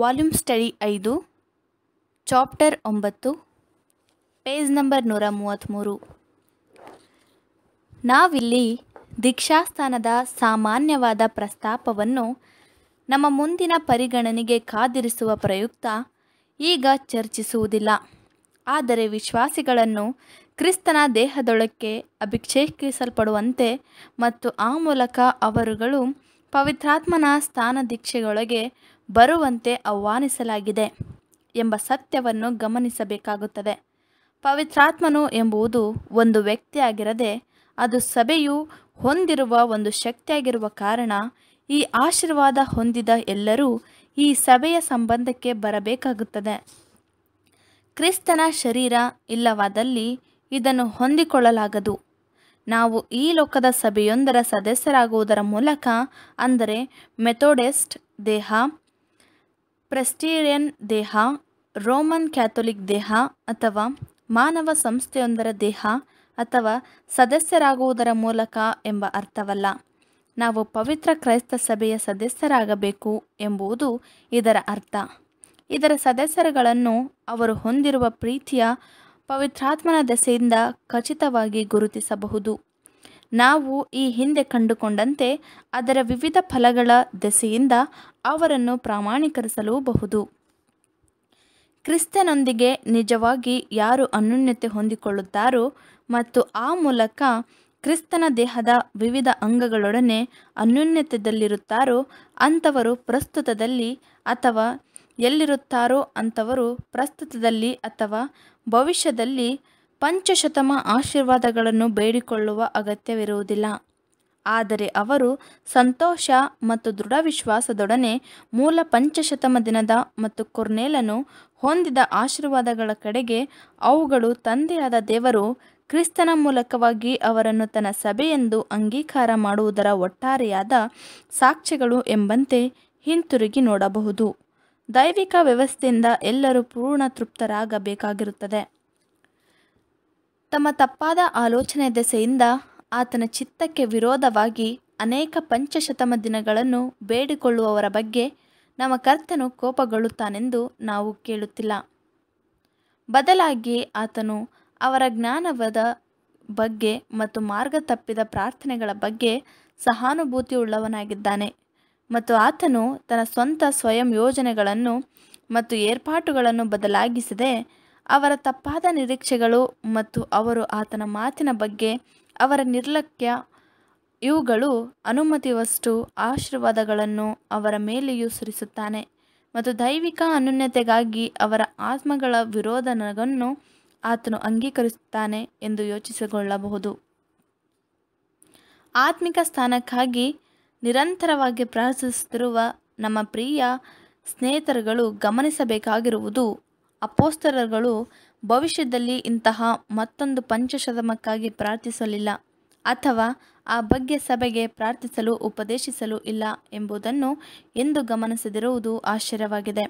volume study ಐದು chapter ಒಂಬತ್ತು page number ನೂರ ಮೂವತ್ತ್ಮೂರು ನಾವಿಲ್ಲಿ ದೀಕ್ಷಾಸ್ಥಾನದ ಸಾಮಾನ್ಯವಾದ ಪ್ರಸ್ತಾಪವನ್ನು ನಮ್ಮ ಮುಂದಿನ ಪರಿಗಣನೆಗೆ ಕಾದಿರಿಸುವ ಪ್ರಯುಕ್ತ ಈಗ ಚರ್ಚಿಸುವುದಿಲ್ಲ ಆದರೆ ವಿಶ್ವಾಸಿಗಳನ್ನು ಕ್ರಿಸ್ತನ ದೇಹದೊಳಕ್ಕೆ ಅಭಿಕ್ಷೇಕಿಸಲ್ಪಡುವಂತೆ ಮತ್ತು ಆ ಮೂಲಕ ಅವರುಗಳು ಪವಿತ್ರಾತ್ಮನ ಸ್ಥಾನ ದೀಕ್ಷೆಯೊಳಗೆ ಬರುವಂತೆ ಆಹ್ವಾನಿಸಲಾಗಿದೆ ಎಂಬ ಸತ್ಯವನ್ನು ಗಮನಿಸಬೇಕಾಗುತ್ತದೆ ಪವಿತ್ರಾತ್ಮನು ಎಂಬುದು ಒಂದು ವ್ಯಕ್ತಿಯಾಗಿರದೆ ಅದು ಸಭೆಯು ಹೊಂದಿರುವ ಒಂದು ಶಕ್ತಿಯಾಗಿರುವ ಕಾರಣ ಈ ಆಶೀರ್ವಾದ ಹೊಂದಿದ ಎಲ್ಲರೂ ಈ ಸಭೆಯ ಸಂಬಂಧಕ್ಕೆ ಬರಬೇಕಾಗುತ್ತದೆ ಕ್ರಿಸ್ತನ ಶರೀರ ಇಲ್ಲವಾದಲ್ಲಿ ಇದನ್ನು ಹೊಂದಿಕೊಳ್ಳಲಾಗದು ನಾವು ಈ ಲೋಕದ ಸಭೆಯೊಂದರ ಸದಸ್ಯರಾಗುವುದರ ಮೂಲಕ ಅಂದರೆ ಮೆಥೋಡಿಸ್ಟ್ ದೇಹ ಪ್ರೆಸ್ಟೀರಿಯನ್ ದೇಹ ರೋಮನ್ ಕ್ಯಾಥೊಲಿಕ್ ದೇಹ ಅಥವಾ ಮಾನವ ಸಂಸ್ಥೆಯೊಂದರ ದೇಹ ಅಥವಾ ಸದಸ್ಯರಾಗುವುದರ ಮೂಲಕ ಎಂಬ ಅರ್ಥವಲ್ಲ ನಾವು ಪವಿತ್ರ ಕ್ರೈಸ್ತ ಸಭೆಯ ಸದಸ್ಯರಾಗಬೇಕು ಎಂಬುದು ಇದರ ಅರ್ಥ ಇದರ ಸದಸ್ಯರುಗಳನ್ನು ಅವರು ಹೊಂದಿರುವ ಪ್ರೀತಿಯ ಪವಿತ್ರಾತ್ಮನ ದೆಸೆಯಿಂದ ಖಚಿತವಾಗಿ ಗುರುತಿಸಬಹುದು ನಾವು ಈ ಹಿಂದೆ ಕಂಡುಕೊಂಡಂತೆ ಅದರ ವಿವಿಧ ಫಲಗಳ ದೆಸೆಯಿಂದ ಅವರನ್ನು ಪ್ರಾಮಾಣೀಕರಿಸಲೂಬಹುದು ಕ್ರಿಸ್ತನೊಂದಿಗೆ ನಿಜವಾಗಿ ಯಾರು ಅನ್ಯೂನ್ಯತೆ ಹೊಂದಿಕೊಳ್ಳುತ್ತಾರೋ ಮತ್ತು ಆ ಮೂಲಕ ಕ್ರಿಸ್ತನ ದೇಹದ ವಿವಿಧ ಅಂಗಗಳೊಡನೆ ಅನ್ಯುನ್ಯತೆದಲ್ಲಿರುತ್ತಾರೋ ಅಂಥವರು ಪ್ರಸ್ತುತದಲ್ಲಿ ಅಥವಾ ಎಲ್ಲಿರುತ್ತಾರೋ ಅಂಥವರು ಪ್ರಸ್ತುತದಲ್ಲಿ ಅಥವಾ ಭವಿಷ್ಯದಲ್ಲಿ ಪಂಚಶತಮ ಆಶೀರ್ವಾದಗಳನ್ನು ಬೇಡಿಕೊಳ್ಳುವ ಅಗತ್ಯವಿರುವುದಿಲ್ಲ ಆದರೆ ಅವರು ಸಂತೋಷ ಮತ್ತು ದೃಢ ವಿಶ್ವಾಸದೊಡನೆ ಮೂಲ ಪಂಚಶತಮ ದಿನದ ಮತ್ತು ಕುರ್ನೇಲನು ಹೊಂದಿದ ಆಶೀರ್ವಾದಗಳ ಕಡೆಗೆ ಅವುಗಳು ತಂದೆಯಾದ ದೇವರು ಕ್ರಿಸ್ತನ ಮೂಲಕವಾಗಿ ಅವರನ್ನು ತನ್ನ ಸಭೆಯೆಂದು ಅಂಗೀಕಾರ ಮಾಡುವುದರ ಒಟ್ಟಾರೆಯಾದ ಸಾಕ್ಷ್ಯಗಳು ಎಂಬಂತೆ ಹಿಂತಿರುಗಿ ನೋಡಬಹುದು ದೈವಿಕ ವ್ಯವಸ್ಥೆಯಿಂದ ಎಲ್ಲರೂ ಪೂರ್ಣ ತೃಪ್ತರಾಗಬೇಕಾಗಿರುತ್ತದೆ ತಮ್ಮ ತಪ್ಪಾದ ಆಲೋಚನೆ ದೆಸೆಯಿಂದ ಆತನ ಚಿತ್ತಕ್ಕೆ ವಿರೋಧವಾಗಿ ಅನೇಕ ಪಂಚಶತಮ ದಿನಗಳನ್ನು ಬೇಡಿಕೊಳ್ಳುವವರ ಬಗ್ಗೆ ನಮ್ಮ ಕರ್ತನು ಕೋಪಗೊಳ್ಳುತ್ತಾನೆಂದು ನಾವು ಕೇಳುತ್ತಿಲ್ಲ ಬದಲಾಗಿ ಆತನು ಅವರ ಜ್ಞಾನವದ ಬಗ್ಗೆ ಮತ್ತು ಮಾರ್ಗ ತಪ್ಪಿದ ಪ್ರಾರ್ಥನೆಗಳ ಬಗ್ಗೆ ಸಹಾನುಭೂತಿಯುಳ್ಳವನಾಗಿದ್ದಾನೆ ಮತ್ತು ಆತನು ತನ್ನ ಸ್ವಂತ ಸ್ವಯಂ ಯೋಜನೆಗಳನ್ನು ಮತ್ತು ಏರ್ಪಾಟುಗಳನ್ನು ಬದಲಾಗಿಸದೆ ಅವರ ತಪ್ಪಾದ ನಿರೀಕ್ಷೆಗಳು ಮತ್ತು ಅವರು ಆತನ ಮಾತಿನ ಬಗ್ಗೆ ಅವರ ನಿರ್ಲಕ್ಷ್ಯ ಇವುಗಳು ಅನುಮತಿವಷ್ಟು ಆಶೀರ್ವಾದಗಳನ್ನು ಅವರ ಮೇಲೆಯೂ ಸುರಿಸುತ್ತಾನೆ ಮತ್ತು ದೈವಿಕ ಅನುನ್ಯತೆಗಾಗಿ ಅವರ ಆತ್ಮಗಳ ವಿರೋಧನವನ್ನು ಆತನು ಅಂಗೀಕರಿಸುತ್ತಾನೆ ಎಂದು ಯೋಚಿಸಿಕೊಳ್ಳಬಹುದು ಆತ್ಮಿಕ ಸ್ಥಾನಕ್ಕಾಗಿ ನಿರಂತರವಾಗಿ ಪ್ರಾರ್ಥಿಸುತ್ತಿರುವ ನಮ್ಮ ಪ್ರಿಯ ಸ್ನೇಹಿತರುಗಳು ಗಮನಿಸಬೇಕಾಗಿರುವುದು ಅಪೋಸ್ತರಗಳು ಭವಿಷ್ಯದಲ್ಲಿ ಇಂತಹ ಮತ್ತೊಂದು ಪಂಚಶತಮಕ್ಕಾಗಿ ಪ್ರಾರ್ಥಿಸಲಿಲ್ಲ ಅಥವಾ ಆ ಬಗ್ಗೆ ಸಭೆಗೆ ಪ್ರಾರ್ಥಿಸಲು ಉಪದೇಶಿಸಲು ಇಲ್ಲ ಎಂಬುದನ್ನು ಎಂದು ಗಮನಿಸದಿರುವುದು ಆಶ್ಚರ್ಯವಾಗಿದೆ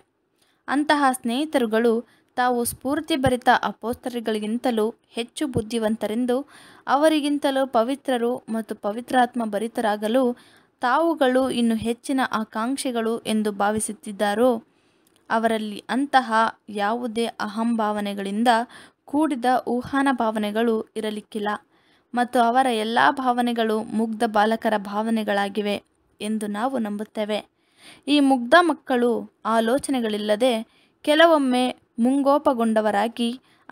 ಅಂತಹ ಸ್ನೇಹಿತರುಗಳು ತಾವು ಸ್ಫೂರ್ತಿಭರಿತ ಅಪೋಸ್ತರಿಗಳಿಗಿಂತಲೂ ಹೆಚ್ಚು ಬುದ್ಧಿವಂತರೆಂದು ಅವರಿಗಿಂತಲೂ ಪವಿತ್ರರು ಮತ್ತು ಪವಿತ್ರಾತ್ಮ ಭರಿತರಾಗಲು ತಾವುಗಳು ಇನ್ನು ಹೆಚ್ಚಿನ ಆಕಾಂಕ್ಷೆಗಳು ಎಂದು ಭಾವಿಸುತ್ತಿದ್ದಾರೋ ಅವರಲ್ಲಿ ಅಂತಹ ಯಾವುದೇ ಅಹಂಭಾವನೆಗಳಿಂದ ಕೂಡಿದ ಊಹಾನ ಭಾವನೆಗಳು ಇರಲಿಕ್ಕಿಲ್ಲ ಮತ್ತು ಅವರ ಎಲ್ಲ ಭಾವನೆಗಳು ಮುಗ್ಧ ಬಾಲಕರ ಭಾವನೆಗಳಾಗಿವೆ ಎಂದು ನಾವು ನಂಬುತ್ತೇವೆ ಈ ಮುಗ್ಧ ಮಕ್ಕಳು ಆಲೋಚನೆಗಳಿಲ್ಲದೆ ಕೆಲವೊಮ್ಮೆ ಮುಂಗೋಪಗೊಂಡವರಾಗಿ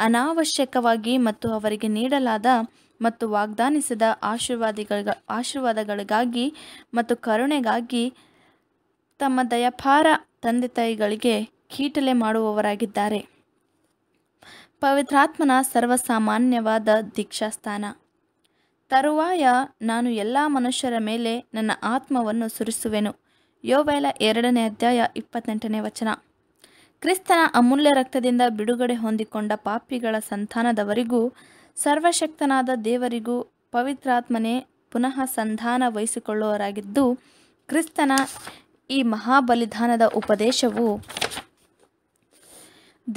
ಅನಾವಶ್ಯಕವಾಗಿ ಮತ್ತು ಅವರಿಗೆ ನೀಡಲಾದ ಮತ್ತು ವಾಗ್ದಾನಿಸಿದ ಆಶೀರ್ವಾದಿಗಳ ಆಶೀರ್ವಾದಗಳಿಗಾಗಿ ಮತ್ತು ಕರುಣೆಗಾಗಿ ತಮ್ಮ ದಯಪಾರ ತಂದೆ ತಾಯಿಗಳಿಗೆ ಕೀಟಲೆ ಮಾಡುವವರಾಗಿದ್ದಾರೆ ಪವಿತ್ರಾತ್ಮನ ಸರ್ವಸಾಮಾನ್ಯವಾದ ದೀಕ್ಷಾಸ್ಥಾನ ತರುವಾಯ ನಾನು ಎಲ್ಲ ಮನುಷ್ಯರ ಮೇಲೆ ನನ್ನ ಆತ್ಮವನ್ನು ಸುರಿಸುವೆನು ಯೋವೇಲ ಎರಡನೇ ಅಧ್ಯಾಯ ಇಪ್ಪತ್ತೆಂಟನೇ ವಚನ ಕ್ರಿಸ್ತನ ಅಮೂಲ್ಯ ರಕ್ತದಿಂದ ಬಿಡುಗಡೆ ಹೊಂದಿಕೊಂಡ ಪಾಪಿಗಳ ಸಂತಾನದವರಿಗೂ ಸರ್ವಶಕ್ತನಾದ ದೇವರಿಗೂ ಪವಿತ್ರಾತ್ಮನೇ ಪುನಃ ಸಂಧಾನ ವಹಿಸಿಕೊಳ್ಳುವರಾಗಿದ್ದು ಕ್ರಿಸ್ತನ ಈ ಮಹಾಬಲಿದಾನದ ಉಪದೇಶವು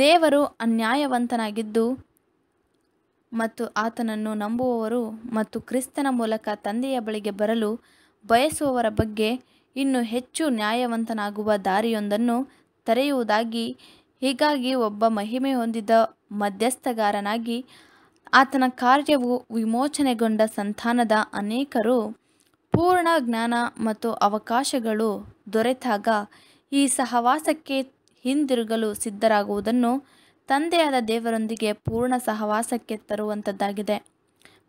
ದೇವರು ಅನ್ಯಾಯವಂತನಾಗಿದ್ದು ಮತ್ತು ಆತನನ್ನು ನಂಬುವವರು ಮತ್ತು ಕ್ರಿಸ್ತನ ಮೂಲಕ ತಂದೆಯ ಬಳಿಗೆ ಬರಲು ಬಯಸುವವರ ಬಗ್ಗೆ ಇನ್ನು ಹೆಚ್ಚು ನ್ಯಾಯವಂತನಾಗುವ ದಾರಿಯೊಂದನ್ನು ತೆರೆಯುವುದಾಗಿ ಹೀಗಾಗಿ ಒಬ್ಬ ಮಹಿಮೆ ಹೊಂದಿದ ಮಧ್ಯಸ್ಥಗಾರನಾಗಿ ಆತನ ಕಾರ್ಯವು ವಿಮೋಚನೆಗೊಂಡ ಸಂತಾನದ ಅನೇಕರು ಪೂರ್ಣ ಜ್ಞಾನ ಮತ್ತು ಅವಕಾಶಗಳು ದೊರೆತಾಗ ಈ ಸಹವಾಸಕ್ಕೆ ಹಿಂದಿರುಗಲು ಸಿದ್ಧರಾಗುವುದನ್ನು ತಂದೆಯಾದ ದೇವರೊಂದಿಗೆ ಪೂರ್ಣ ಸಹವಾಸಕ್ಕೆ ತರುವಂಥದ್ದಾಗಿದೆ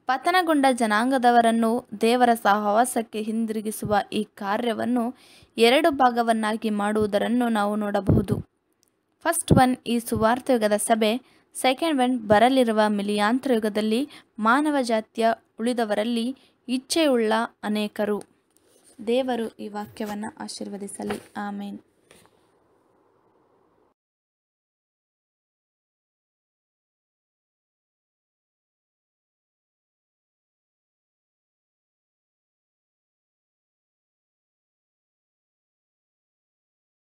ಪತನಗೊಂಡ ಜನಾಂಗದವರನ್ನು ದೇವರ ಸಹವಾಸಕ್ಕೆ ಹಿಂದಿರುಗಿಸುವ ಈ ಕಾರ್ಯವನ್ನು ಎರಡು ಭಾಗವನ್ನಾಗಿ ಮಾಡುವುದರನ್ನು ನಾವು ನೋಡಬಹುದು ಫಸ್ಟ್ ಒನ್ ಈ ಯುಗದ ಸಭೆ ಸೆಕೆಂಡ್ ಒನ್ ಬರಲಿರುವ ಮಿಲಿಯಾಂತ್ರ ಯುಗದಲ್ಲಿ ಮಾನವ ಜಾತಿಯ ಉಳಿದವರಲ್ಲಿ ಇಚ್ಛೆಯುಳ್ಳ ಅನೇಕರು ದೇವರು ಈ ವಾಕ್ಯವನ್ನು ಆಶೀರ್ವದಿಸಲಿ ಆಮೇನ್